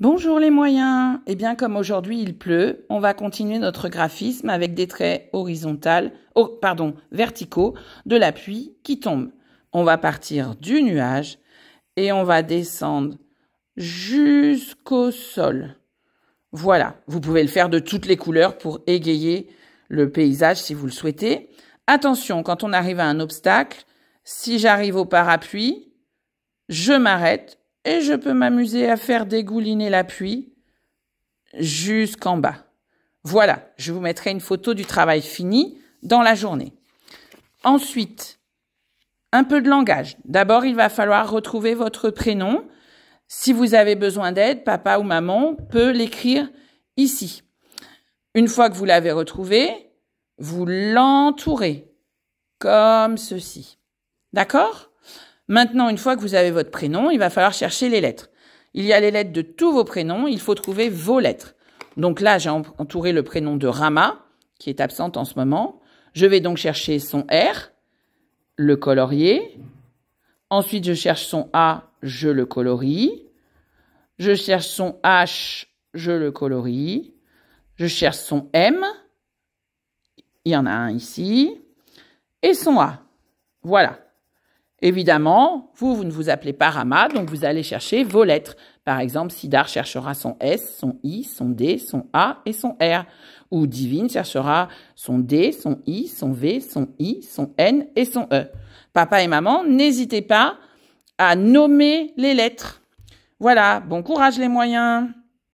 Bonjour les moyens Et eh bien comme aujourd'hui il pleut, on va continuer notre graphisme avec des traits horizontaux, oh, pardon, verticaux de la pluie qui tombe. On va partir du nuage et on va descendre jusqu'au sol. Voilà, vous pouvez le faire de toutes les couleurs pour égayer le paysage si vous le souhaitez. Attention, quand on arrive à un obstacle, si j'arrive au parapluie, je m'arrête, et je peux m'amuser à faire dégouliner pluie jusqu'en bas. Voilà, je vous mettrai une photo du travail fini dans la journée. Ensuite, un peu de langage. D'abord, il va falloir retrouver votre prénom. Si vous avez besoin d'aide, papa ou maman peut l'écrire ici. Une fois que vous l'avez retrouvé, vous l'entourez comme ceci. D'accord Maintenant, une fois que vous avez votre prénom, il va falloir chercher les lettres. Il y a les lettres de tous vos prénoms, il faut trouver vos lettres. Donc là, j'ai entouré le prénom de Rama, qui est absente en ce moment. Je vais donc chercher son R, le colorier. Ensuite, je cherche son A, je le colorie. Je cherche son H, je le colorie. Je cherche son M. Il y en a un ici. Et son A. Voilà. Évidemment, vous, vous ne vous appelez pas Rama, donc vous allez chercher vos lettres. Par exemple, Siddhar cherchera son S, son I, son D, son A et son R. Ou Divine cherchera son D, son I, son V, son I, son N et son E. Papa et maman, n'hésitez pas à nommer les lettres. Voilà, bon courage les moyens